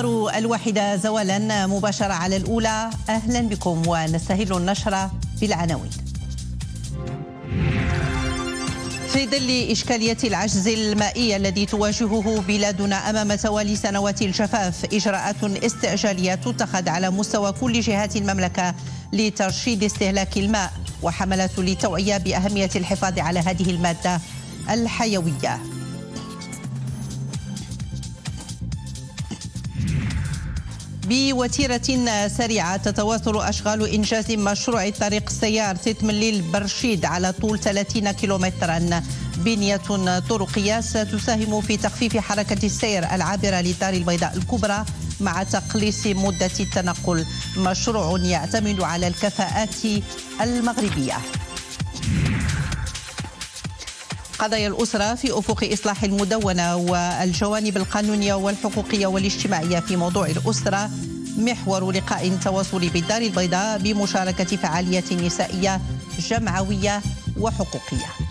الأخبار الواحدة زوالا مباشرة على الأولى أهلا بكم ونستهل النشرة بالعناوين في ظل إشكالية العجز المائي الذي تواجهه بلادنا أمام توالي سنوات الجفاف إجراءات استعجالية تتخذ على مستوى كل جهات المملكة لترشيد استهلاك الماء وحملات للتوعية بأهمية الحفاظ على هذه المادة الحيوية بوتيرة سريعة تتواصل أشغال إنجاز مشروع طريق السيار تتمليل برشيد على طول 30 كيلومترا بنية طرقية ستساهم في تخفيف حركة السير العابرة لدار البيضاء الكبرى مع تقليص مدة التنقل مشروع يعتمد على الكفاءات المغربية قضايا الأسرة في أفق إصلاح المدونة والجوانب القانونية والحقوقية والاجتماعية في موضوع الأسرة محور لقاء تواصلي بالدار البيضاء بمشاركة فعالية نسائية جمعوية وحقوقية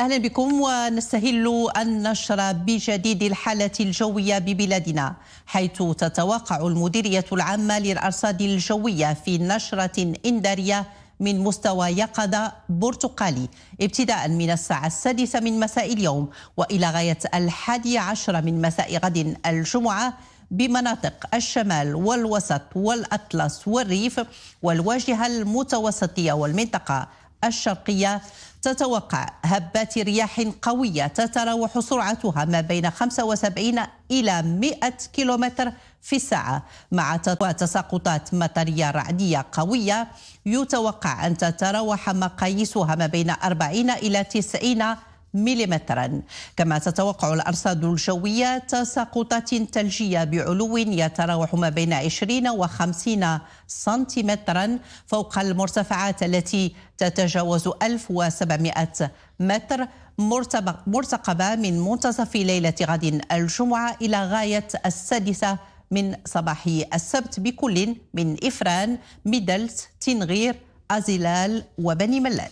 أهلا بكم ونستهل النشر بجديد الحالة الجوية ببلادنا حيث تتوقع المديرية العامة للأرصاد الجوية في نشرة إنذارية من مستوى يقظة برتقالي ابتداء من الساعة السادسة من مساء اليوم وإلى غاية الحادي عشر من مساء غد الجمعة بمناطق الشمال والوسط والأطلس والريف والواجهة المتوسطية والمنطقة الشرقية تتوقع هبات رياح قوية تتراوح سرعتها ما بين 75 إلى 100 كيلومتر في الساعة مع تساقطات مطرية رعدية قوية يتوقع أن تتراوح مقاييسها ما بين 40 إلى 90 مليمترا كما تتوقع الأرصاد الجوية تساقطات ثلجية بعلو يتراوح ما بين 20 و 50 سنتيمترا فوق المرتفعات التي تتجاوز 1700 متر مرتقبة من منتصف ليلة غد الجمعة إلى غاية السادسة من صباح السبت بكل من إفران ميدلت تنغير أزلال وبني ملال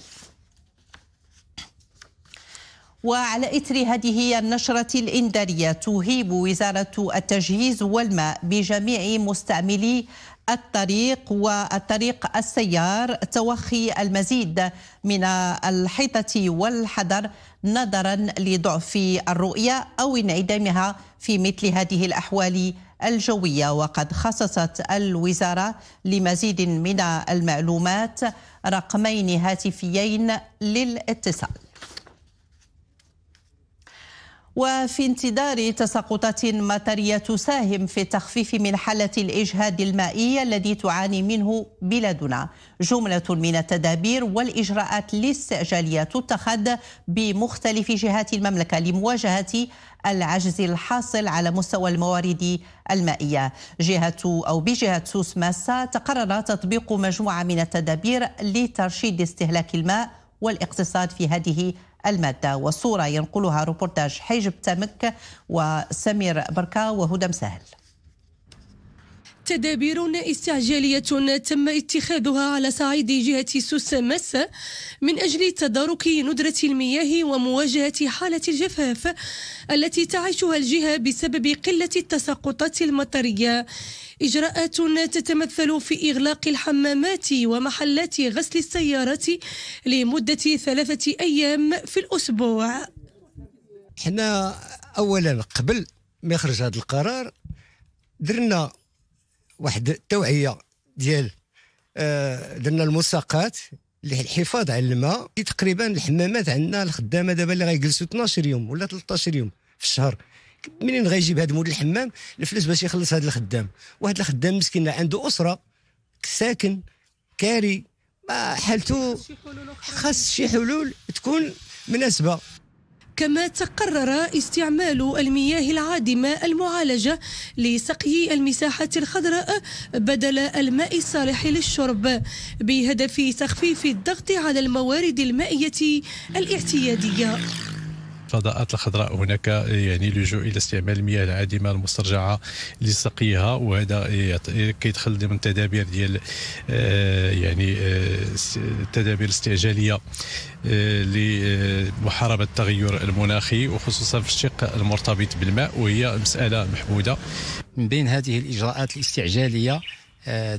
وعلى إثر هذه النشرة الإنذارية تهيب وزارة التجهيز والماء بجميع مستعملي الطريق والطريق السيار توخي المزيد من الحيطة والحذر نظرا لضعف الرؤية أو انعدامها في مثل هذه الأحوال الجوية وقد خصصت الوزارة لمزيد من المعلومات رقمين هاتفيين للاتصال وفي انتظار تساقطات مطرية تساهم في التخفيف من حالة الإجهاد المائي الذي تعاني منه بلادنا جملة من التدابير والإجراءات الاستعجالية تتخذ بمختلف جهات المملكة لمواجهة العجز الحاصل على مستوى الموارد المائية جهة أو بجهة سوس ماسا تقرر تطبيق مجموعة من التدابير لترشيد استهلاك الماء والاقتصاد في هذه المادة والصورة ينقلها روبورتاج حيجب تمك وسمير بركة وهدى مسهل تدابير استعجالية تم اتخاذها على صعيد جهة سوس مس من أجل تدارك ندرة المياه ومواجهة حالة الجفاف التي تعيشها الجهة بسبب قلة التساقطات المطرية إجراءات تتمثل في إغلاق الحمامات ومحلات غسل السيارات لمدة ثلاثة أيام في الأسبوع حنا أولا قبل ما يخرج هذا القرار درنا واحد التوعيه ديال آه، درنا المساقات الحفاظ على الماء تقريبا الحمامات عندنا الخدامه دابا اللي غيجلسوا 12 يوم ولا 13 يوم في الشهر منين غيجيب هذا مول الحمام الفلوس باش يخلص هذا الخدام واحد الخدام مسكين عنده اسره ساكن كاري ما حالته خاص شي حلول تكون مناسبه كما تقرر استعمال المياه العادمة المعالجة لسقي المساحة الخضراء بدل الماء الصالح للشرب بهدف تخفيف الضغط على الموارد المائية الاعتيادية الفضاءات الخضراء هناك يعني لجوء الى استعمال المياه العادمه المسترجعه لسقيها وهذا كيدخل ضمن التدابير ديال آه، يعني التدابير آه، الاستعجاليه آه، لمحاربه التغير المناخي وخصوصا في الشق المرتبط بالماء وهي مساله محموده من بين هذه الاجراءات الاستعجاليه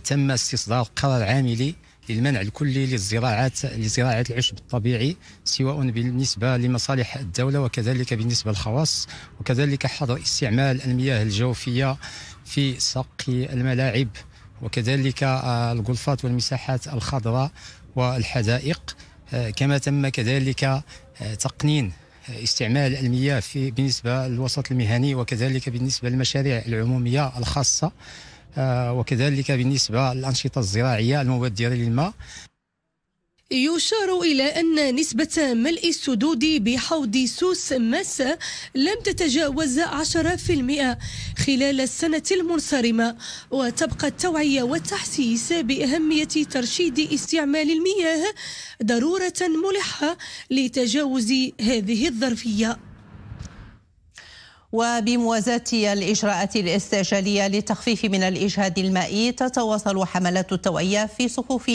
تم استصدار قرار عاملي للمنع الكلي للزراعات لزراعه العشب الطبيعي سواء بالنسبه لمصالح الدوله وكذلك بالنسبه للخواص وكذلك حظر استعمال المياه الجوفيه في سقي الملاعب وكذلك آه، الغلفات والمساحات الخضراء والحدائق آه، كما تم كذلك آه، تقنين استعمال المياه في بالنسبه للوسط المهني وكذلك بالنسبه للمشاريع العموميه الخاصه آه، وكذلك بالنسبة للأنشطة الزراعية المبادرة للماء يشار إلى أن نسبة ملء السدود بحوض سوس ماسة لم تتجاوز 10% خلال السنة المنصرمة وتبقى التوعية والتحسيس بأهمية ترشيد استعمال المياه ضرورة ملحة لتجاوز هذه الظرفية وبموازاة الإجراءات الاستعجالية للتخفيف من الإجهاد المائي تتواصل حملات التوعية في صفوف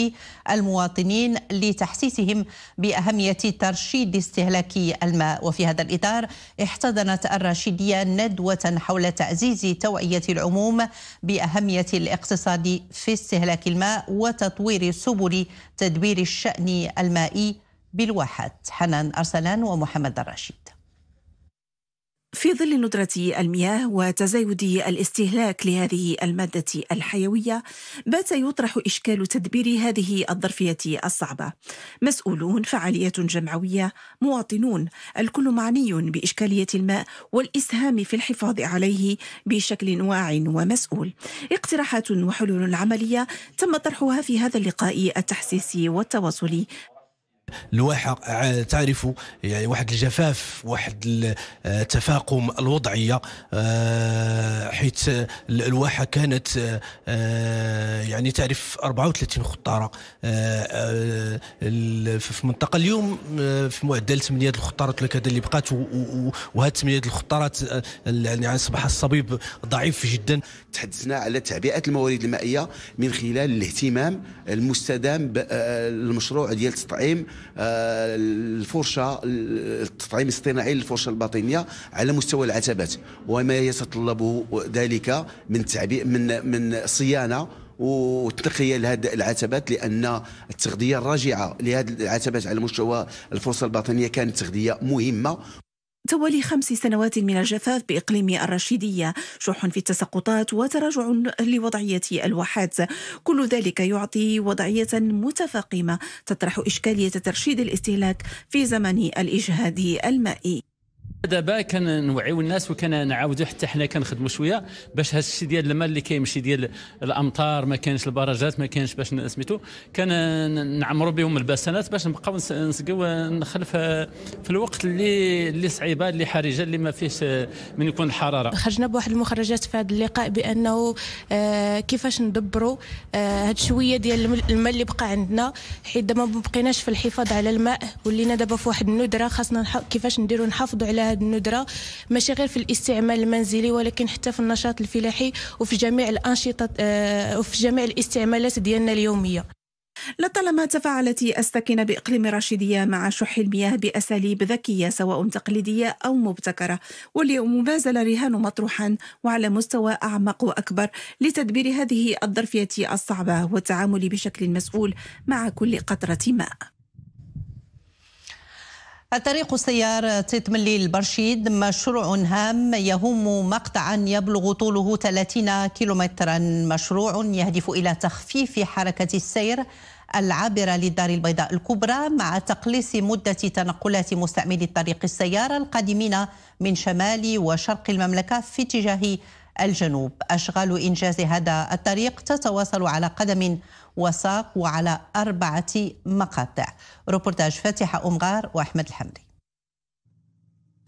المواطنين لتحسيسهم بأهمية ترشيد استهلاك الماء وفي هذا الإطار احتضنت الراشدية ندوة حول تعزيز توعية العموم بأهمية الاقتصاد في استهلاك الماء وتطوير سبل تدبير الشأن المائي بالواحات حنان أرسلان ومحمد الرشيد في ظل ندرة المياه وتزايد الاستهلاك لهذه المادة الحيوية بات يطرح إشكال تدبير هذه الظرفية الصعبة مسؤولون فعاليات جمعوية مواطنون الكل معني بإشكالية الماء والإسهام في الحفاظ عليه بشكل واع ومسؤول اقتراحات وحلول عملية تم طرحها في هذا اللقاء التحسيسي والتواصلي الواحة تعرف يعني واحد الجفاف واحد التفاقم آه، الوضعية آه، حيث آه، الواحة كانت يعني تعرف 34 خطارة في المنطقة اليوم في معدل 8 الخطارات ولا اللي بقات وهذه 8 الخطارات يعني اصبح الصبيب ضعيف جدا تحدثنا على تعبئة الموارد المائية من خلال الاهتمام المستدام بالمشروع ديال تطعيم آه، الفرشه التطعيم الاصطناعي للفرشه الباطنيه على مستوى العتبات وما يتطلبه ذلك من تعبئه من من صيانه والتقيه لهذه العتبات لان التغذيه الراجعه لهذه العتبات على مستوى الفرصه الباطنيه كانت تغذيه مهمه توالي خمس سنوات من الجفاف بإقليم الرشيدية شح في التساقطات وتراجع لوضعية الواحات كل ذلك يعطي وضعية متفاقمة تطرح إشكالية ترشيد الاستهلاك في زمن الإجهاد المائي دابا كنوعيو الناس نعاودو حتى حنا كنخدمو شويه باش هاد الشيء ديال الماء اللي كيمشي ديال الامطار ما كانش البراجات ما كانش باش سميتو نعمرو بهم البسانات باش نبقاو نسقيو نخلف آه، في الوقت اللي اللي صعيبه اللي حرجه اللي ما فيهش آه، من يكون الحراره خرجنا بواحد المخرجات في هذا اللقاء بانه آه، كيفاش ندبروا هاد شويه ديال الماء اللي بقى عندنا حيت دابا ما بقيناش في الحفاظ على الماء ولينا دابا في واحد الندره خاصنا كيفاش نديروا نحافظوا على هذه الندره ماشي غير في الاستعمال المنزلي ولكن حتى في النشاط الفلاحي وفي جميع الانشطه آه، وفي جميع الاستعمالات ديالنا اليوميه لطالما تفاعلت السكن بإقليم راشدية مع شح المياه بأساليب ذكية سواء تقليدية أو مبتكرة واليوم ما زال رهان مطروحا وعلى مستوى أعمق وأكبر لتدبير هذه الظرفية الصعبة والتعامل بشكل مسؤول مع كل قطرة ماء الطريق السيار تتملي البرشيد مشروع هام يهم مقطعا يبلغ طوله 30 كيلومترا مشروع يهدف إلى تخفيف حركة السير العابرة للدار البيضاء الكبرى مع تقليص مدة تنقلات مستعملي الطريق السيارة القادمين من شمال وشرق المملكة في اتجاه الجنوب أشغال إنجاز هذا الطريق تتواصل على قدم وساق وعلى أربعة مقاطع روبورتاج فاتحة أمغار وأحمد الحمدي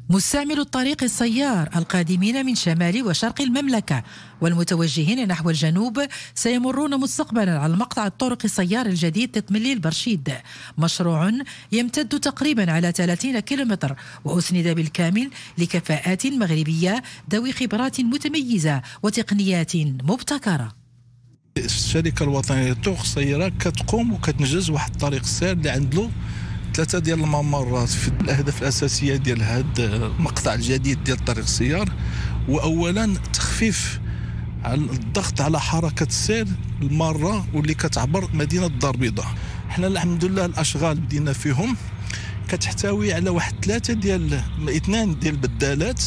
مستعمل الطريق السيار القادمين من شمال وشرق المملكة والمتوجهين نحو الجنوب سيمرون مستقبلا على مقطع الطرق السيار الجديد تتملي البرشيد مشروع يمتد تقريبا على 30 كيلومتر وأسند بالكامل لكفاءات مغربية ذوي خبرات متميزة وتقنيات مبتكرة الشركه الوطنيه للطرق السياره كتقوم وكتنجز واحد الطريق السير اللي عنده ثلاثه ديال الممرات في الاهداف الاساسيه ديال هذا المقطع الجديد ديال طريق السيار واولا تخفيف الضغط على حركه السير الماره واللي كتعبر مدينه الدار البيضاء حنا الحمد لله الاشغال بدينا فيهم كتحتوي على واحد ثلاثه ديال اثنان ديال البدالات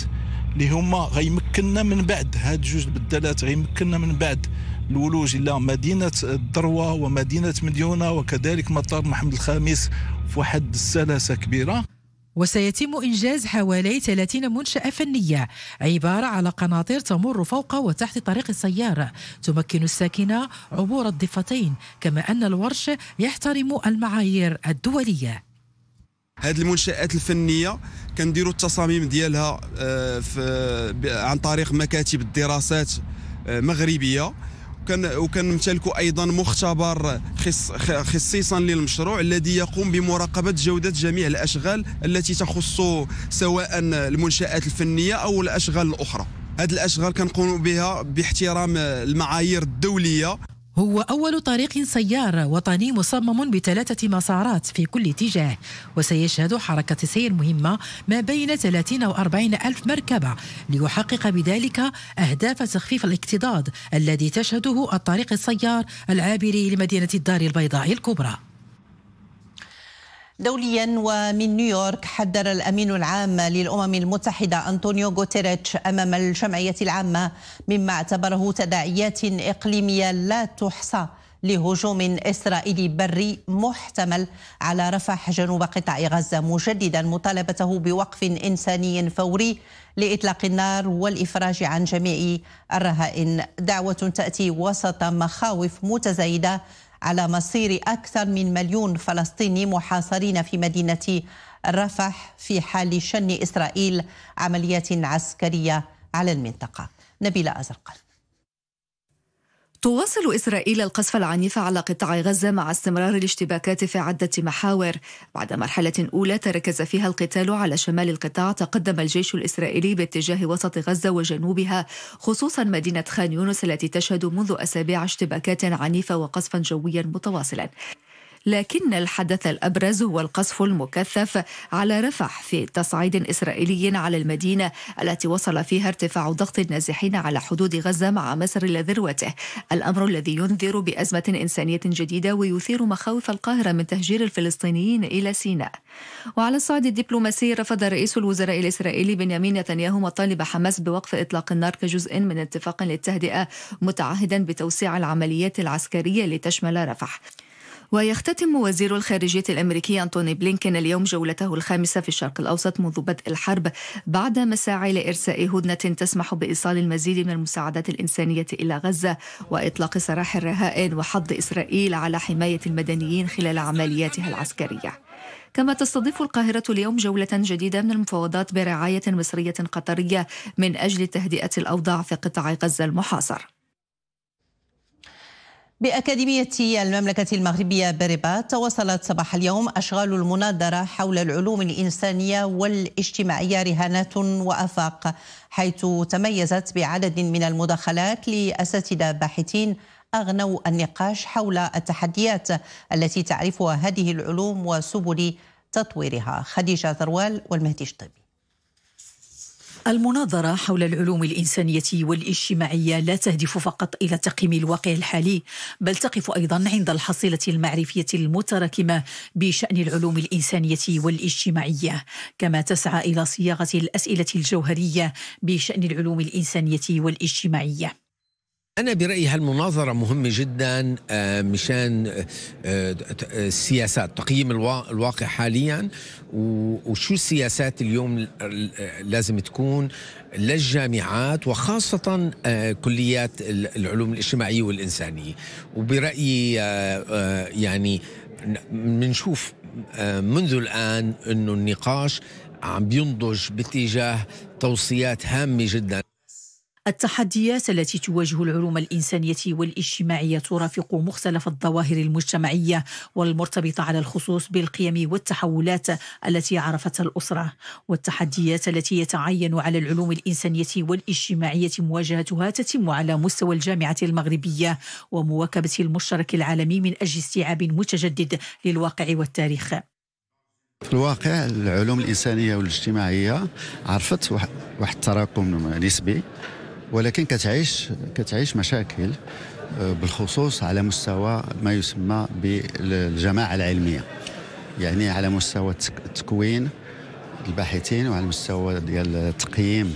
اللي هما غيمكننا من بعد هاد جوج البدالات غيمكننا من بعد الولوج إلى مدينة الدروة ومدينة مديونة وكذلك مطار محمد الخامس في واحد السلاسة كبيرة وسيتم إنجاز حوالي 30 منشأة فنية عبارة على قناطر تمر فوق وتحت طريق السيارة تمكن الساكنة عبور الضفتين كما أن الورش يحترم المعايير الدولية هذه المنشآت الفنية كنديروا التصاميم ديالها آه، عن طريق مكاتب الدراسات آه، مغربية وكان وكنمتلكوا ايضا مختبر خص خصيصا للمشروع الذي يقوم بمراقبه جوده جميع الاشغال التي تخص سواء المنشات الفنيه او الاشغال الاخرى هذه الاشغال كنقوم بها باحترام المعايير الدوليه هو أول طريق سيار وطني مصمم بثلاثة مسارات في كل اتجاه وسيشهد حركة سير مهمة ما بين 30 و 40 ألف مركبة ليحقق بذلك أهداف تخفيف الاكتضاد الذي تشهده الطريق السيار العابر لمدينة الدار البيضاء الكبرى دوليا ومن نيويورك حذر الامين العام للامم المتحده انطونيو غوتيريتش امام الجمعيه العامه مما اعتبره تداعيات اقليميه لا تحصى لهجوم اسرائيلي بري محتمل على رفح جنوب قطاع غزه مجددا مطالبته بوقف انساني فوري لاطلاق النار والافراج عن جميع الرهائن دعوه تاتي وسط مخاوف متزايده على مصير أكثر من مليون فلسطيني محاصرين في مدينة رفح في حال شن إسرائيل عمليات عسكرية على المنطقة نبيلة أزرقل تواصل إسرائيل القصف العنيف على قطاع غزة مع استمرار الاشتباكات في عدة محاور بعد مرحلة أولى تركز فيها القتال على شمال القطاع تقدم الجيش الإسرائيلي باتجاه وسط غزة وجنوبها خصوصا مدينة خان يونس التي تشهد منذ أسابيع اشتباكات عنيفة وقصفا جويا متواصلا لكن الحدث الأبرز هو القصف المكثف على رفح في تصعيد إسرائيلي على المدينة التي وصل فيها ارتفاع ضغط النازحين على حدود غزة مع مصر إلى ذروته الأمر الذي ينذر بأزمة إنسانية جديدة ويثير مخاوف القاهرة من تهجير الفلسطينيين إلى سيناء وعلى الصعيد الدبلوماسي رفض رئيس الوزراء الإسرائيلي بنيامين نتنياهو مطالب حماس بوقف إطلاق النار كجزء من اتفاق للتهدئة متعهدا بتوسيع العمليات العسكرية لتشمل رفح ويختتم وزير الخارجية الأمريكي أنتوني بلينكين اليوم جولته الخامسة في الشرق الأوسط منذ بدء الحرب بعد مساعي لإرساء هدنة تسمح بإيصال المزيد من المساعدات الإنسانية إلى غزة وإطلاق سراح الرهائن وحض إسرائيل على حماية المدنيين خلال عملياتها العسكرية. كما تستضيف القاهرة اليوم جولة جديدة من المفاوضات برعاية مصرية قطرية من أجل تهدئة الأوضاع في قطاع غزة المحاصر. بأكاديمية المملكة المغربية برباط تواصلت صباح اليوم أشغال المناظرة حول العلوم الإنسانية والاجتماعية رهانات وأفاق حيث تميزت بعدد من المداخلات لأساتذة باحثين أغنوا النقاش حول التحديات التي تعرفها هذه العلوم وسبل تطويرها خديجة ثروال والمهدي الطبي المناظرة حول العلوم الإنسانية والاجتماعية لا تهدف فقط إلى تقييم الواقع الحالي بل تقف أيضا عند الحصيلة المعرفية المتراكمة بشأن العلوم الإنسانية والاجتماعية كما تسعى إلى صياغة الأسئلة الجوهرية بشأن العلوم الإنسانية والاجتماعية أنا برأيي هالمناظرة مهمة جدا آه، مشان السياسات آه، آه، تقييم الواقع حاليا وشو السياسات اليوم لازم تكون للجامعات وخاصة كليات العلوم الاجتماعية والإنسانية وبرأيي يعني بنشوف منذ الآن أنه النقاش عم بينضج باتجاه توصيات هامة جداً التحديات التي تواجه العلوم الإنسانية والاجتماعية ترافق مختلف الظواهر المجتمعية والمرتبطة على الخصوص بالقيم والتحولات التي عرفتها الأسرة والتحديات التي يتعين على العلوم الإنسانية والاجتماعية مواجهتها تتم على مستوى الجامعة المغربية ومواكبة المشترك العالمي من أجل استيعاب متجدد للواقع والتاريخ في الواقع العلوم الإنسانية والاجتماعية عرفت واحد التراكم نسبي ولكن كتعيش كتعيش مشاكل آه، بالخصوص على مستوى ما يسمى بالجماعه العلميه يعني على مستوى تكوين الباحثين وعلى مستوى ديال تقييم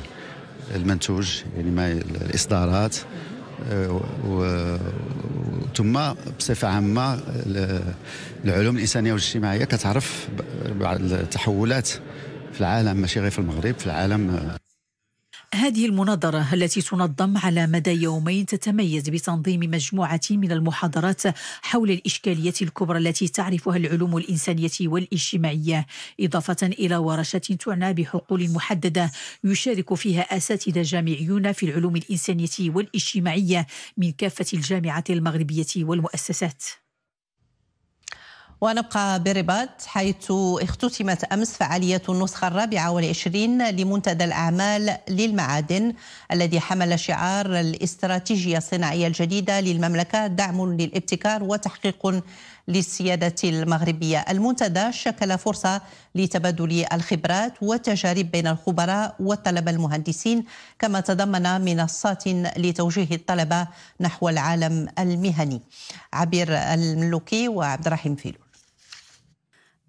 المنتوج يعني ما الاصدارات آه، ثم بصفه عامه العلوم الانسانيه والاجتماعيه كتعرف بعض التحولات في العالم ماشي غير في المغرب في العالم آه، هذه المناظرة التي تنظم على مدى يومين تتميز بتنظيم مجموعة من المحاضرات حول الإشكالية الكبرى التي تعرفها العلوم الإنسانية والاجتماعية إضافة إلى ورشة تعنى بحقول محددة يشارك فيها أساتذة جامعيون في العلوم الإنسانية والاجتماعية من كافة الجامعات المغربية والمؤسسات ونبقى برباط حيث اختتمت أمس فعالية النسخة الرابعة والعشرين لمنتدى الأعمال للمعادن الذي حمل شعار الاستراتيجية الصناعية الجديدة للمملكة دعم للابتكار وتحقيق للسيادة المغربية المنتدى شكل فرصة لتبادل الخبرات والتجارب بين الخبراء والطلبة المهندسين كما تضمن منصات لتوجيه الطلبة نحو العالم المهني عبير الملوكي وعبد الرحيم فيلو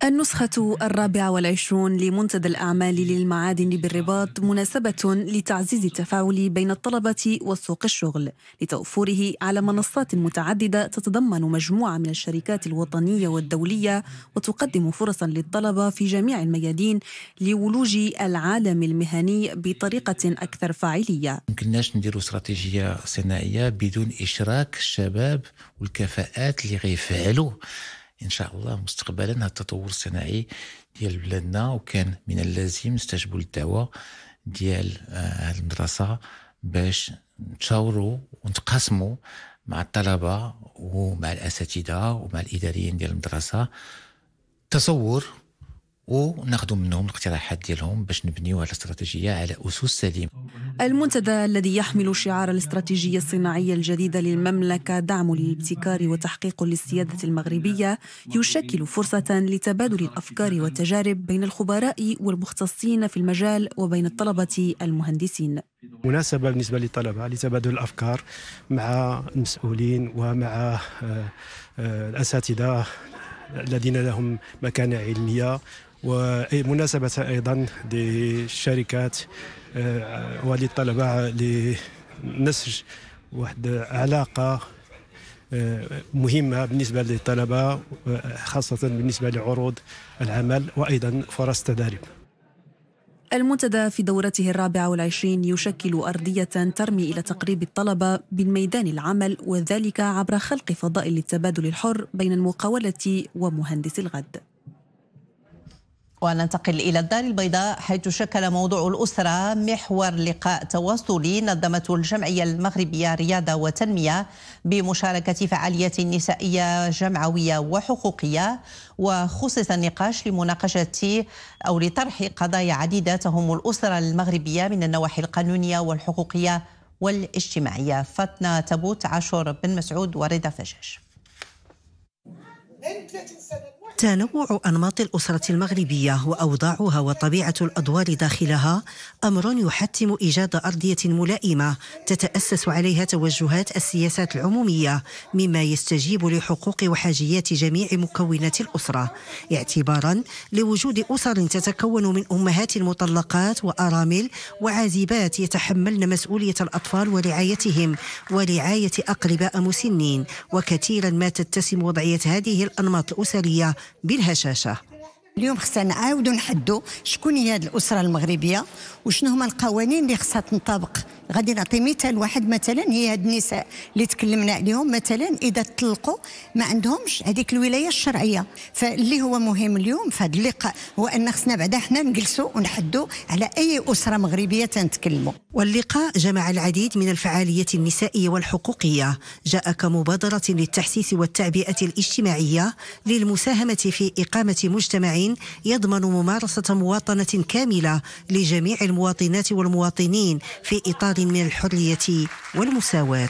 النسخة الرابعة والعشرون لمنتدى الأعمال للمعادن بالرباط مناسبة لتعزيز التفاعل بين الطلبة وسوق الشغل لتوفره على منصات متعددة تتضمن مجموعة من الشركات الوطنية والدولية وتقدم فرصا للطلبة في جميع الميادين لولوج العالم المهني بطريقة أكثر فاعلية يمكنناش نديروا استراتيجية صناعية بدون إشراك الشباب والكفاءات اللي غيفعلوا ان شاء الله مستقبلا هذا التطور الصناعي ديال بلادنا وكان من اللازم نستجبوا للدعوه ديال هذه آه، المدرسه باش نتشاوروا ونتقاسموا مع الطلبه ومع الاساتذه ومع الاداريين ديال المدرسه تصور وناخذوا منهم الاقتراحات ديالهم باش نبنيو على الاستراتيجيه على اسس سليمه. المنتدى الذي يحمل شعار الاستراتيجيه الصناعيه الجديده للمملكه دعم للابتكار وتحقيق للسياده المغربيه يشكل فرصه لتبادل الافكار والتجارب بين الخبراء والمختصين في المجال وبين الطلبه المهندسين. مناسبه بالنسبه للطلبه لتبادل الافكار مع المسؤولين ومع آه، آه، الاساتذه الذين لهم مكانه علميه ومناسبة أيضا للشركات آه، وللطلبة لنسج واحد علاقة آه، مهمة بالنسبة للطلبة آه، خاصة بالنسبة لعروض العمل وأيضا فرص تدارب المنتدى في دورته الرابعة والعشرين يشكل أرضية ترمي إلى تقريب الطلبة بالميدان العمل وذلك عبر خلق فضاء للتبادل الحر بين المقاولة ومهندس الغد وننتقل إلى الدار البيضاء حيث شكل موضوع الأسرة محور لقاء تواصلي نظمته الجمعية المغربية رياضة وتنمية بمشاركة فعاليات نسائية جمعوية وحقوقية وخصص النقاش لمناقشة أو لطرح قضايا عديدة تهم الأسرة المغربية من النواحي القانونية والحقوقية والاجتماعية فتنة تبوت عاشور بن مسعود ورضا فجاج تنوع أنماط الأسرة المغربية وأوضاعها وطبيعة الأدوار داخلها أمر يحتم إيجاد أرضية ملائمة تتأسس عليها توجهات السياسات العمومية مما يستجيب لحقوق وحاجيات جميع مكونات الأسرة اعتبارا لوجود أسر تتكون من أمهات مطلقات وأرامل وعازبات يتحملن مسؤولية الأطفال ورعايتهم ورعاية أقرباء مسنين وكثيرا ما تتسم وضعية هذه الأنماط الأسرية bilhesese اليوم خصنا نعاودوا نحدوا شكون هي هذه الاسره المغربيه وشنو هما القوانين اللي خصها تنطبق غادي نعطي مثال واحد مثلا هي هاد النساء اللي تكلمنا عليهم مثلا اذا طلقوا ما عندهمش هذيك الولايه الشرعيه فاللي هو مهم اليوم في هذا اللقاء هو ان خصنا بعدا حنا نجلسوا ونحدوا على اي اسره مغربيه تنتكلموا واللقاء جمع العديد من الفعاليات النسائيه والحقوقيه جاء كمبادره للتحسيس والتعبئه الاجتماعيه للمساهمه في اقامه مجتمع مجتمع يضمن ممارسة مواطنة كاملة لجميع المواطنات والمواطنين في إطار من الحرية والمساواة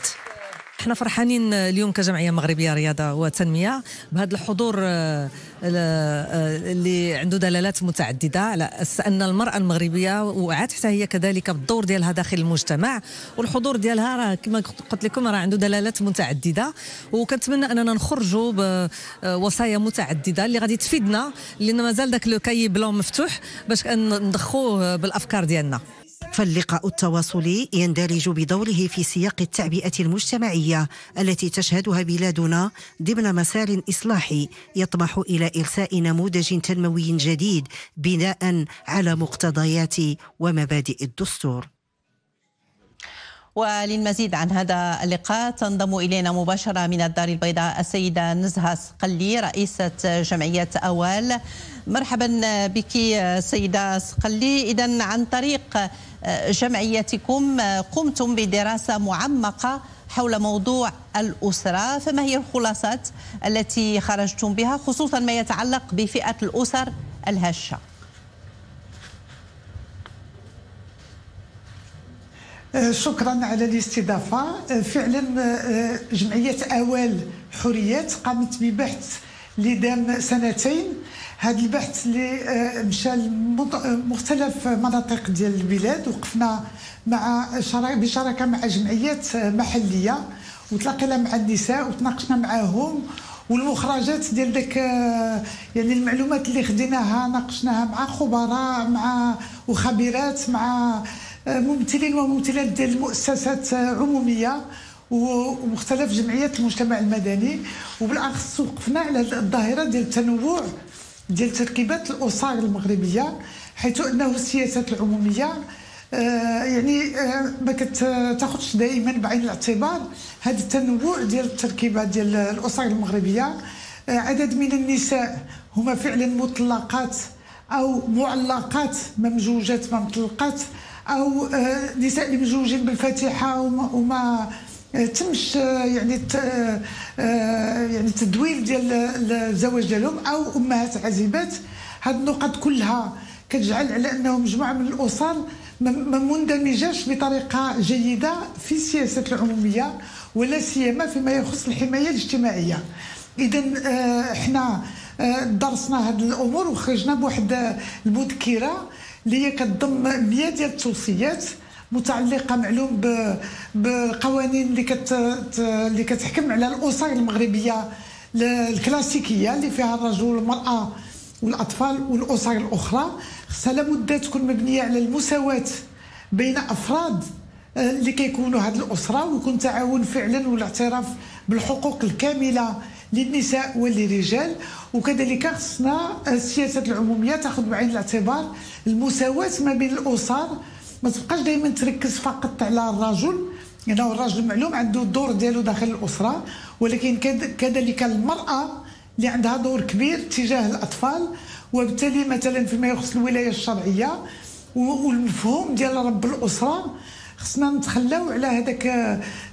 احنا فرحانين اليوم كجمعيه مغربيه رياضه وتنميه بهذا الحضور آه، آه، اللي عنده دلالات متعدده على ان المراه المغربيه وعاد حتى هي كذلك بالدور ديالها داخل المجتمع والحضور ديالها راه كما قلت لكم راه عنده دلالات متعدده وكنتمنى اننا نخرجوا بوصايا آه، متعدده اللي غادي تفيدنا لان مازال داك لو كاي بلون مفتوح باش ندخوه بالافكار ديالنا فاللقاء التواصلي يندرج بدوره في سياق التعبئة المجتمعية التي تشهدها بلادنا ضمن مسار إصلاحي يطمح إلى إرساء نموذج تنموي جديد بناء على مقتضيات ومبادئ الدستور وللمزيد عن هذا اللقاء تنضم إلينا مباشرة من الدار البيضاء السيدة نزهة سقلي رئيسة جمعية أوال مرحبا بك سيدة سقلي إذا عن طريق جمعيتكم قمتم بدراسة معمقة حول موضوع الأسرة فما هي الخلاصات التي خرجتم بها خصوصا ما يتعلق بفئة الأسر الهشة أه، شكرا على الاستضافة أه، فعلا أه، جمعية أوال حريات قامت ببحث اللي دام سنتين هذا البحث اللي آه، مشى لمختلف آه، مناطق ديال البلاد وقفنا مع بشراكه مع جمعيات آه، محليه وتلاقينا مع النساء وتناقشنا معاهم والمخرجات ديال داك يعني المعلومات اللي خديناها ناقشناها مع خبراء مع وخبيرات مع ممثلين وممثلات ديال المؤسسات عموميه ومختلف جمعيات المجتمع المدني وبالاخص وقفنا على الظاهره ديال التنوع ديال تركيبات الاسر المغربيه حيث انه السياسات العموميه آه، يعني آه، ما كتاخذش دائما بعين الاعتبار هذا التنوع ديال التركيبه ديال الاسر المغربيه آه، عدد من النساء هما فعلا مطلقات او معلقات ممزوجات ما مطلقات او نساء اللي مزوجين بالفاتحه وما, وما آه، تمش آه، يعني آه، يعني تدويل ديال الزواج ديالهم او امهات عازبات هاد النقط كلها كتجعل على انه مجموعه من الاسر ما مندمجاش بطريقه جيده في السياسات العموميه ولا سيما فيما يخص الحمايه الاجتماعيه اذا احنا درسنا هاد الامور وخرجنا بواحد المذكره اللي هي كتضم 100 ديال التوصيات متعلقه معلوم بالقوانين اللي كت اللي كتحكم على الاسر المغربيه الكلاسيكيه اللي فيها الرجل والمراه والاطفال والاسر الاخرى خصها لابد تكون مبنيه على المساواه بين افراد آه، اللي كيكونوا هذه الاسره ويكون تعاون فعلا والاعتراف بالحقوق الكامله للنساء وللرجال وكذلك خصنا آه، السياسات العموميه تاخذ بعين الاعتبار المساواه ما بين الاسر ما تبقاش دائما تركز فقط على الرجل لانه يعني الرجل معلوم عنده الدور ديالو داخل الاسره ولكن كذلك المراه اللي عندها دور كبير تجاه الاطفال وبالتالي مثلا فيما يخص الولايه الشرعيه والمفهوم ديال رب الاسره خصنا نتخلاو على هذاك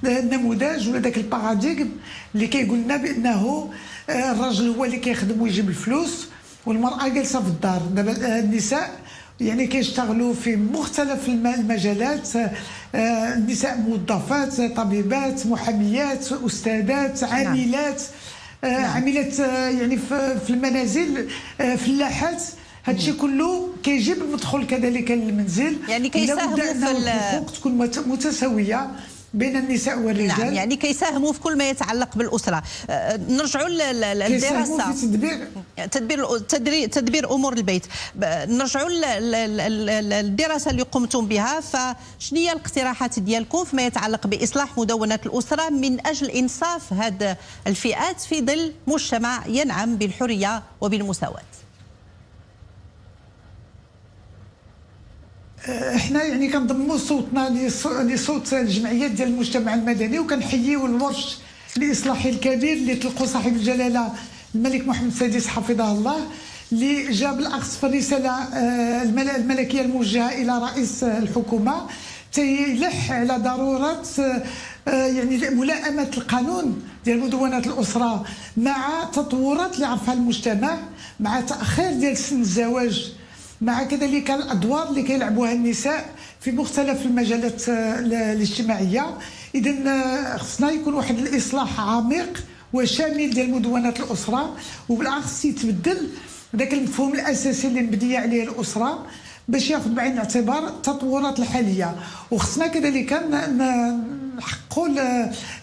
النموذج ولا ذاك الباراديغم اللي كيقول لنا بانه آه، الرجل هو اللي كيخدم ويجيب الفلوس والمراه جالسه في الدار دابا آه، النساء يعني كيشتغلوا في مختلف المجالات آه، النساء موظفات طبيبات محاميات استاذات نعم. عاملات آه، نعم. عاملات آه، يعني في المنازل فلاحات هادشي نعم. كله كيجيب المدخل كذلك للمنزل يعني كيساهموا في الحقوق تكون متساويه بين النساء والرجال نعم يعني كيساهموا في كل ما يتعلق بالاسره أه، نرجعوا للدراسه في تدبير تدبير تدبير, تدبير امور البيت نرجعوا للدراسه اللي قمتم بها فشنو هي الاقتراحات ديالكم فيما يتعلق باصلاح مدونات الاسره من اجل انصاف هذه الفئات في ظل مجتمع ينعم بالحريه وبالمساواه احنا يعني كنضموا صوتنا لصوت الجمعيات ديال المجتمع المدني وكنحييو الورش الاصلاحي الكبير اللي تلقوا صاحب الجلاله الملك محمد السادس حفظه الله اللي جاب الاخص في الرساله آه، الملكيه الموجهه الى رئيس الحكومه تيلح على ضروره آه، يعني ملائمه القانون ديال مدونات الاسره مع تطورات اللي عرفها المجتمع مع تاخير ديال سن الزواج مع كذلك الادوار اللي كيلعبوها النساء في مختلف المجالات آه، الاجتماعيه اذا آه، خصنا يكون واحد الاصلاح عميق وشامل ديال مدونات الاسره وبالعكس يتبدل ذاك المفهوم الاساسي اللي مبنيه عليه الاسره باش ياخذ بعين الاعتبار التطورات الحاليه وخصنا كذلك نحققوا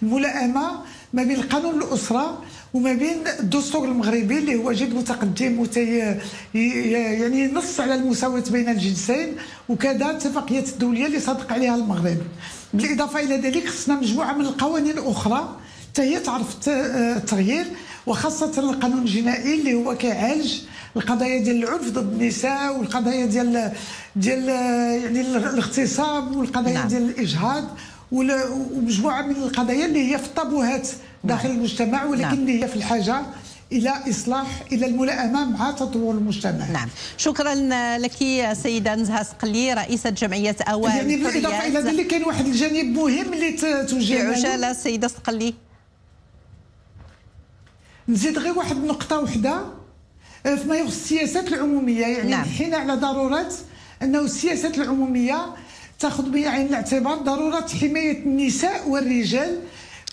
الملائمه ما بين قانون الاسره وما بين الدستور المغربي اللي هو جد متقدم وتي يعني ينص على المساواه بين الجنسين وكذا اتفاقيات الدوليه اللي صادق عليها المغرب بالاضافه الى ذلك خصنا مجموعه من القوانين الاخرى حتى هي تعرف آه، التغيير وخاصه القانون الجنائي اللي هو كيعالج القضايا ديال العنف ضد النساء والقضايا ديال ديال آه، يعني الاغتصاب والقضايا نعم. ديال الاجهاض ومجموعه من القضايا اللي هي في الطابوهات داخل نعم. المجتمع نعم. ولكن نعم. هي في الحاجه الى اصلاح الى الملائمه مع تطور المجتمع. نعم، شكرا لك سيده نزهه سقلي رئيسه جمعيه اوان يعني بالاضافه الى ذلك كاين واحد الجانب مهم اللي توجه عجاله سيده سقلي نزيد غير واحد النقطه وحده آه، فيما يخص السياسات العموميه يعني نعم. حين على ضروره انه السياسات العموميه تاخذ بعين الاعتبار ضروره حمايه النساء والرجال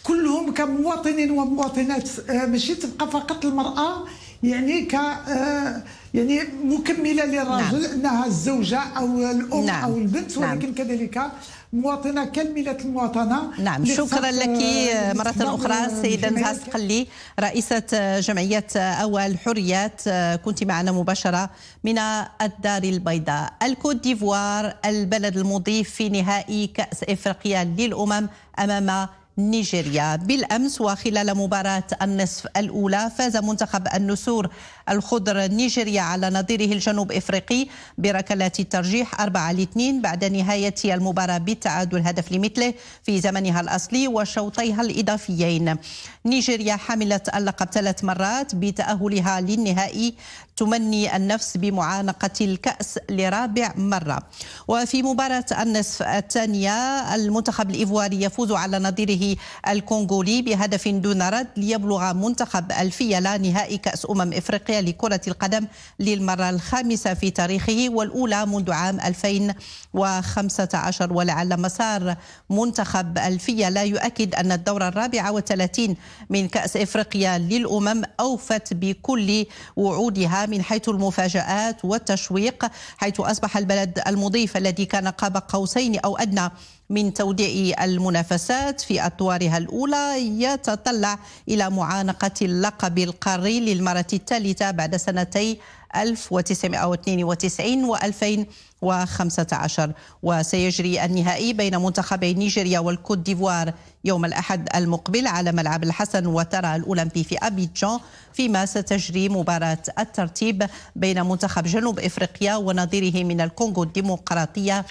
كلهم كمواطنين ومواطنات آه، ماشي تبقى فقط المراه يعني ك آه، يعني مكمله للرجل نعم. انها الزوجه او الام نعم. او البنت نعم. ولكن نعم. كذلك مواطنه كامله المواطنه نعم شكرا لك آه، مره اخرى السيده نزهه القلي رئيسه جمعيه اول حريات كنت معنا مباشره من الدار البيضاء الكوت ديفوار البلد المضيف في نهائي كاس افريقيا للامم امام نيجيريا بالأمس وخلال مباراة النصف الأولى فاز منتخب النسور الخضر نيجيريا على نظيره الجنوب إفريقي بركلات الترجيح 4 ل 2 بعد نهاية المباراة بالتعادل هدف لمثله في زمنها الأصلي وشوطيها الإضافيين نيجيريا حملت اللقب ثلاث مرات بتأهلها للنهائي تمني النفس بمعانقة الكأس لرابع مرة وفي مباراة النصف الثانية المنتخب الإيفواري يفوز على نظيره الكونغولي بهدف دون رد ليبلغ منتخب الفيلا نهائي كأس أمم إفريقيا لكرة القدم للمرة الخامسة في تاريخه والأولى منذ عام 2015 ولعل مسار منتخب الفيلا يؤكد أن الدورة الرابعة والثلاثين من كأس إفريقيا للأمم أوفت بكل وعودها من حيث المفاجآت والتشويق حيث أصبح البلد المضيف الذي كان قاب قوسين أو أدنى من توديع المنافسات في أطوارها الأولى يتطلع إلى معانقة اللقب القاري للمرة الثالثة بعد سنتي 1992 و 2015 وسيجري النهائي بين منتخبي نيجيريا والكوت ديفوار يوم الأحد المقبل على ملعب الحسن وترى الأولمبي في أبيجان فيما ستجري مباراة الترتيب بين منتخب جنوب إفريقيا ونظيره من الكونغو الديمقراطية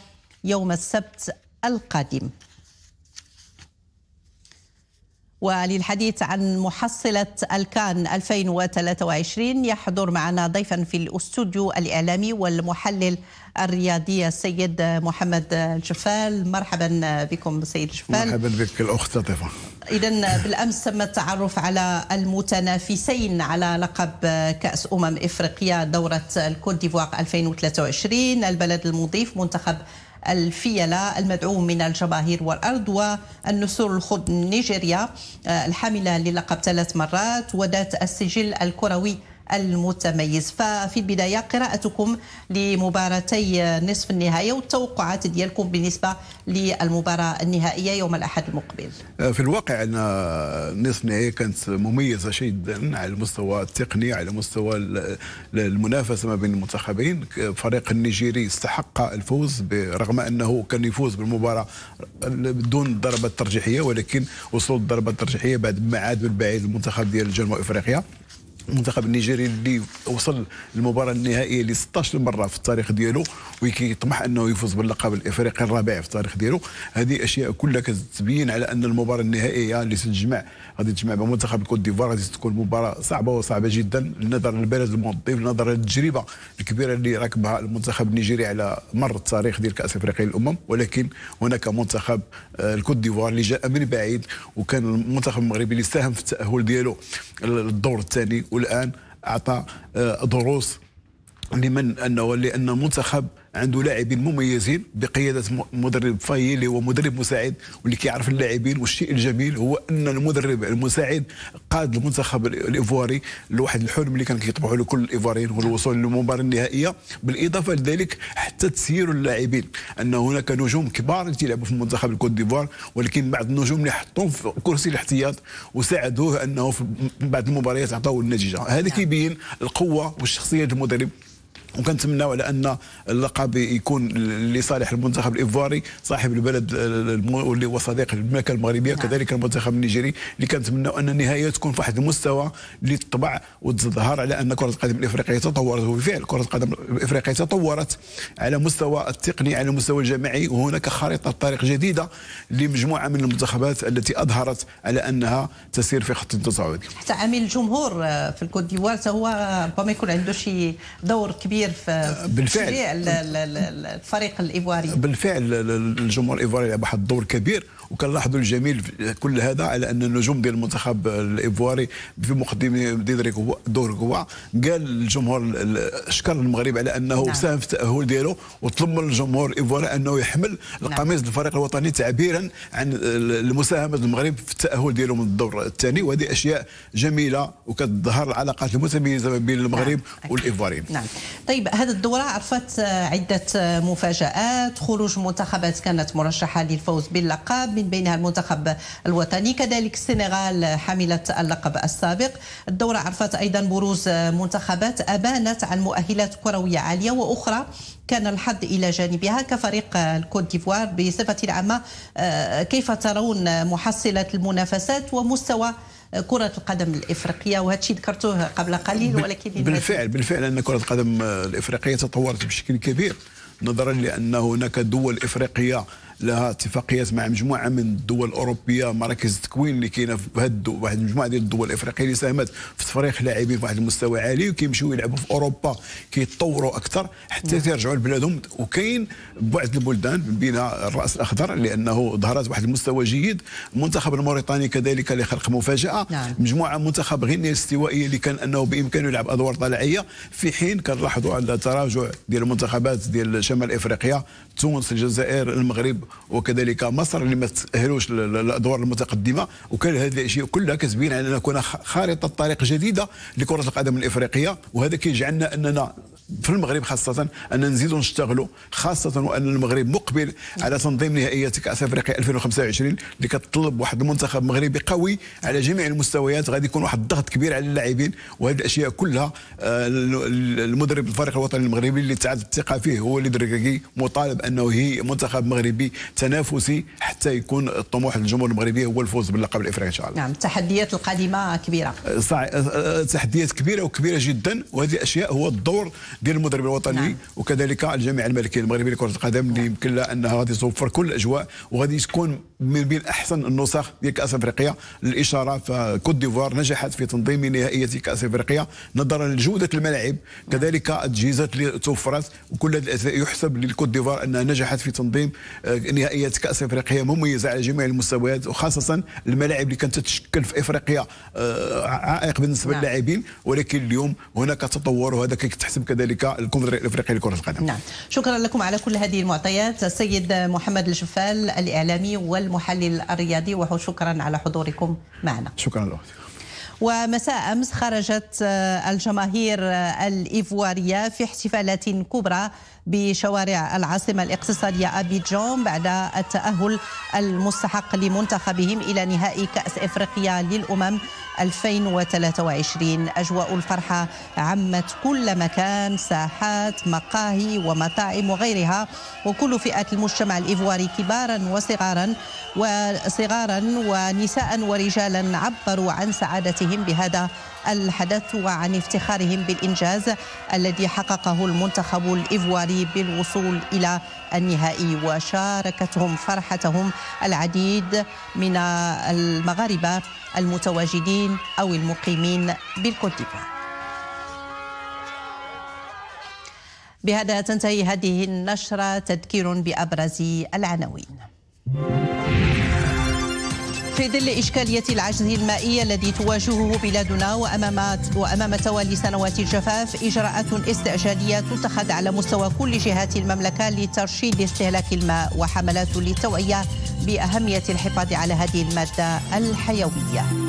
يوم السبت القادم وللحديث عن محصلة الكان 2023 يحضر معنا ضيفا في الاستوديو الإعلامي والمحلل الرياضي السيد محمد الجفال مرحبا بكم سيد الجفال مرحبا بك الأخت لطيفة إذا بالأمس تم التعرف على المتنافسين على لقب كأس أمم إفريقيا دورة الكوت ديفوار 2023 البلد المضيف منتخب الفيلة المدعوم من الجماهير والأرض والنسور الخضر نيجيريا آه، الحاملة للقب ثلاث مرات وذات السجل الكروي المتميز ففي البدايه قراءتكم لمباراتي نصف النهائي والتوقعات ديالكم بالنسبه للمباراه النهائيه يوم الاحد المقبل آه، في الواقع ان نصف النهائي كانت مميزه جدا على المستوى التقني على مستوى المنافسه ما بين المنتخبين فريق النيجيري استحق الفوز رغم انه كان يفوز بالمباراه دون ضربه ترجيحيه ولكن وصول الضربه الترجيحيه بعد ما عاد من بعيد المنتخب ديال جنوب افريقيا المنتخب النيجيري اللي وصل للمباراه النهائيه ل 16 مره في التاريخ ديالو وكيطمح انه يفوز باللقب الافريقي الرابع في التاريخ ديالو هذه اشياء كلها كتبين على ان المباراه النهائيه اللي تجمع غادي تجمع مع منتخب الكوت ديفوار غادي تكون مباراه صعبه وصعبه جدا نظرا للبلد الموظف نظرا للتجربه الكبيره اللي راكبها المنتخب النيجيري على مر التاريخ ديال كاس افريقيا للامم ولكن هناك منتخب آه، الكوت ديفوار اللي جاء من بعيد وكان المنتخب المغربي اللي ساهم في التاهل ديالو للدور الثاني والان اعطى آه، دروس لمن انه لان منتخب عنده لاعبين مميزين بقياده مدرب فاي اللي هو مدرب مساعد واللي كيعرف اللاعبين والشيء الجميل هو ان المدرب المساعد قاد المنتخب الايفواري لواحد الحلم اللي كان كيطمحوا له كل الايفواريين هو الوصول للمباراه النهائيه بالاضافه لذلك حتى تسيير اللاعبين ان هناك نجوم كبار اللي تيلعبوا في المنتخب الكوت ديفوار ولكن بعض النجوم اللي حطوهم في كرسي الاحتياط وساعدوه انه في بعض المباريات عطاوه النتيجه هذا كيبين القوه والشخصيه المدرب وكنتمناو على ان اللقب يكون لصالح المنتخب الايفواري صاحب البلد واللي هو صديق المملكه المغربيه نعم. كذلك المنتخب النيجيري اللي كنتمناو ان النهايه تكون في واحد المستوى اللي تطبع وتظهر على ان كره القدم الافريقيه تطورت وبالفعل كره القدم الافريقيه تطورت على مستوى التقني على مستوى الجماعي وهناك خريطه طريق جديده لمجموعه من المنتخبات التي اظهرت على انها تسير في خط التصاعد حتى عامل الجمهور في الكوت ديفوار هو ربما يكون عنده شي دور كبير كبير في بالفعل تشجيع الفريق الايفواري بالفعل الجمهور الايفواري لعب واحد الدور كبير وكنلاحظوا الجميل في كل هذا على ان النجوم ديال المنتخب الايفواري في مقدمه ديدريك هو قال الجمهور شكر المغرب على انه نعم. ساهم في التاهل ديالو وطلب من الجمهور الايفواري انه يحمل نعم. القميص نعم. الفريق الوطني تعبيرا عن المساهمه المغرب في التاهل ديالو من الدور الثاني وهذه اشياء جميله وكتظهر العلاقات المتميزه ما بين المغرب نعم. والايفواريين نعم. طيب، طيب هذه الدورة عرفت آه، عدة آه، مفاجآت خروج منتخبات كانت مرشحة للفوز باللقب من بينها المنتخب الوطني كذلك السنغال حاملة اللقب السابق الدورة عرفت أيضا بروز آه، منتخبات أبانت عن مؤهلات كروية عالية وأخرى كان الحظ الى جانبها كفريق الكوت ديفوار بصفه عامه كيف ترون محصله المنافسات ومستوى كره القدم الافريقيه وهذا الشيء ذكرتوه قبل قليل ولكن بالفعل بالفعل ان كره القدم الافريقيه تطورت بشكل كبير نظرا لان هناك دول افريقيه لها اتفاقيات مع مجموعه من الدول الاوروبيه مراكز التكوين اللي كاينه في هاد واحد المجموعه ديال الدول الافريقيه اللي ساهمت في تفريق لاعبين في واحد المستوى عالي وكيمشيو يلعبوا في اوروبا كيتطوروا اكثر حتى نعم. تيرجعوا لبلادهم وكاين بعض البلدان من بينها الراس الاخضر لانه ظهرت واحد المستوى جيد المنتخب الموريتاني كذلك اللي خلق مفاجاه نعم. مجموعه منتخب غينيا الاستوائيه اللي كان انه بامكانه يلعب ادوار طلعيه في حين كنلاحظوا على تراجع ديال المنتخبات ديال شمال افريقيا تونس الجزائر المغرب وكذلك مصر اللي ما تاهلوش للادوار المتقدمه وكان هذه الاشياء كلها كتبين على اننا كنا خارطه طريق جديده لكره القدم الافريقيه وهذا كيجعلنا اننا في المغرب خاصة أن نزيدوا نشتغلوا خاصة وأن المغرب مقبل على تنظيم نهائية كأس أفريقيا 2025 اللي كتطلب واحد المنتخب مغربي قوي على جميع المستويات غادي يكون واحد الضغط كبير على اللاعبين وهذه الأشياء كلها آه، المدرب الفريق الوطني المغربي اللي تعاد الثقة فيه هو اللي دركاكي مطالب أنه هي منتخب مغربي تنافسي حتى يكون الطموح الجمهور المغربي هو الفوز باللقب الإفريقي إن شاء الله نعم التحديات القادمة كبيرة صحيح آه، آه، تحديات كبيرة وكبيرة جدا وهذه الأشياء هو الدور ديال المدرب الوطني نعم. وكذلك الجامعه الملكيه المغربيه لكره القدم اللي يمكن لها انها غادي توفر كل الاجواء وغادي تكون من بين احسن النسخ ديال كاس افريقيا الاشاره فكوت ديفوار نجحت في تنظيم نهائيه كاس افريقيا نظرا لجوده الملاعب كذلك التجهيزات اللي توفرت وكل هذا يحسب للكوت ديفوار انها نجحت في تنظيم آه، نهائيه كاس افريقيا مميزه على جميع المستويات وخاصه الملاعب اللي كانت تتشكل في افريقيا آه، عائق بالنسبه نعم. للاعبين ولكن اليوم هناك تطور وهذا كيتحسب كذلك وكذلك الكونفدراليه الافريقيه لكره القدم. نعم، شكرا لكم على كل هذه المعطيات السيد محمد الجفال الاعلامي والمحلل الرياضي وشكرا على حضوركم معنا. شكرا لكم. ومساء امس خرجت آه، الجماهير آه، الايفواريه في احتفالات كبرى بشوارع العاصمة الاقتصادية أبيجان بعد التأهل المستحق لمنتخبهم إلى نهائي كأس إفريقيا للأمم 2023 أجواء الفرحة عمت كل مكان ساحات مقاهي ومطاعم وغيرها وكل فئات المجتمع الإيفواري كبارا وصغارا وصغارا ونساء ورجالا عبروا عن سعادتهم بهذا الحدث وعن افتخارهم بالإنجاز الذي حققه المنتخب الإيفواري بالوصول إلى النهائي وشاركتهم فرحتهم العديد من المغاربة المتواجدين أو المقيمين بالكوت ديفوار بهذا تنتهي هذه النشرة تذكير بأبرز العناوين في ظل إشكالية العجز المائي الذي تواجهه بلادنا وأمام وأمام توالي سنوات الجفاف إجراءات استعجالية تتخذ على مستوى كل جهات المملكة لترشيد استهلاك الماء وحملات للتوعية بأهمية الحفاظ على هذه المادة الحيوية.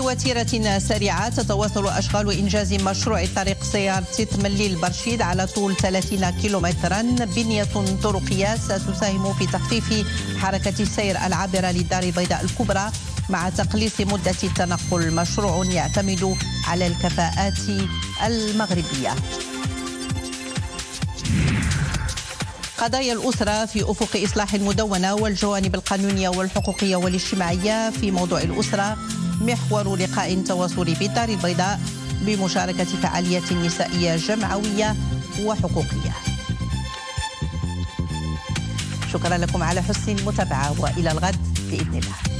بوتيرة سريعة تتواصل أشغال إنجاز مشروع طريق سيار تملي البرشيد على طول 30 كيلومترا بنية طرقية ستساهم في تخفيف حركة السير العابرة للدار البيضاء الكبرى مع تقليص مدة التنقل مشروع يعتمد على الكفاءات المغربية قضايا الأسرة في أفق إصلاح المدونة والجوانب القانونية والحقوقية والاجتماعية في موضوع الأسرة محور لقاء تواصلي في الدار البيضاء بمشاركة فعالية نسائية جمعوية وحقوقية شكرا لكم على حسن المتابعة وإلى الغد بإذن الله